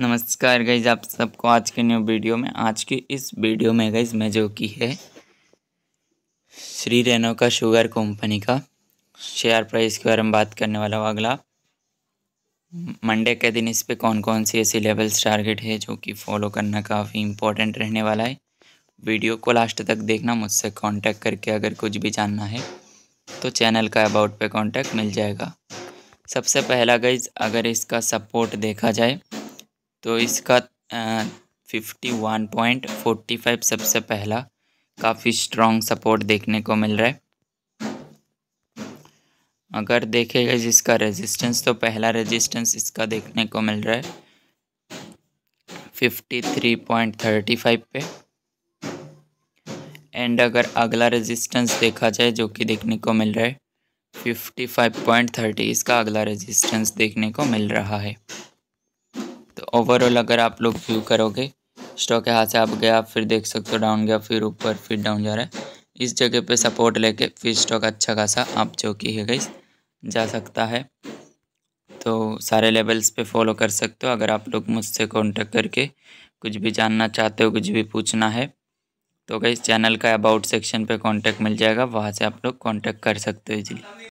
नमस्कार गाइज आप सबको आज के न्यू वीडियो में आज की इस वीडियो में गाइज मैं जो की है श्री रेनो का शुगर कंपनी का शेयर प्राइस के बारे में बात करने वाला हूँ अगला मंडे के दिन इस पर कौन कौन सी ऐसी लेवल्स टारगेट है जो कि फॉलो करना काफ़ी इम्पोर्टेंट रहने वाला है वीडियो को लास्ट तक देखना मुझसे कांटेक्ट करके अगर कुछ भी जानना है तो चैनल का अबाउट पे कांटेक्ट मिल जाएगा सबसे पहला गईज अगर इसका सपोर्ट देखा जाए तो इसका fifty one point forty five सबसे पहला काफ़ी स्ट्रॉन्ग सपोर्ट देखने को मिल रहा है अगर देखेगा जिसका रेजिस्टेंस तो पहला रेजिस्टेंस इसका देखने को मिल रहा है fifty three point thirty five पे एंड अगर अगला रेजिस्टेंस देखा जाए जो कि देखने को मिल रहा है फिफ्टी फाइव पॉइंट थर्टी इसका अगला रेजिस्टेंस देखने को मिल रहा है ओवरऑल अगर आप लोग व्यू करोगे स्टॉक के हाथ से आप गया फिर देख सकते हो डाउन गया फिर ऊपर फिर डाउन जा रहा है इस जगह पे सपोर्ट लेके फिर स्टॉक अच्छा खासा आप जो कि है गई जा सकता है तो सारे लेवल्स पे फॉलो कर सकते हो अगर आप लोग मुझसे कांटेक्ट करके कुछ भी जानना चाहते हो कुछ भी पूछना है तो गई चैनल का अबाउट सेक्शन पर कॉन्टैक्ट मिल जाएगा वहाँ से आप लोग कॉन्टैक्ट कर सकते हो जी